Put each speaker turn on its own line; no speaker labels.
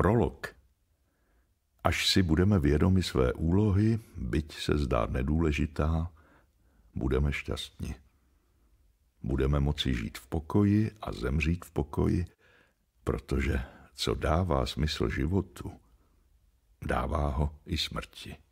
prolog. Až si budeme vědomi své úlohy, byť se zdá nedůležitá, budeme šťastní. Budeme moci žít v pokoji a zemřít v pokoji, protože co dává smysl životu, dává ho i smrti.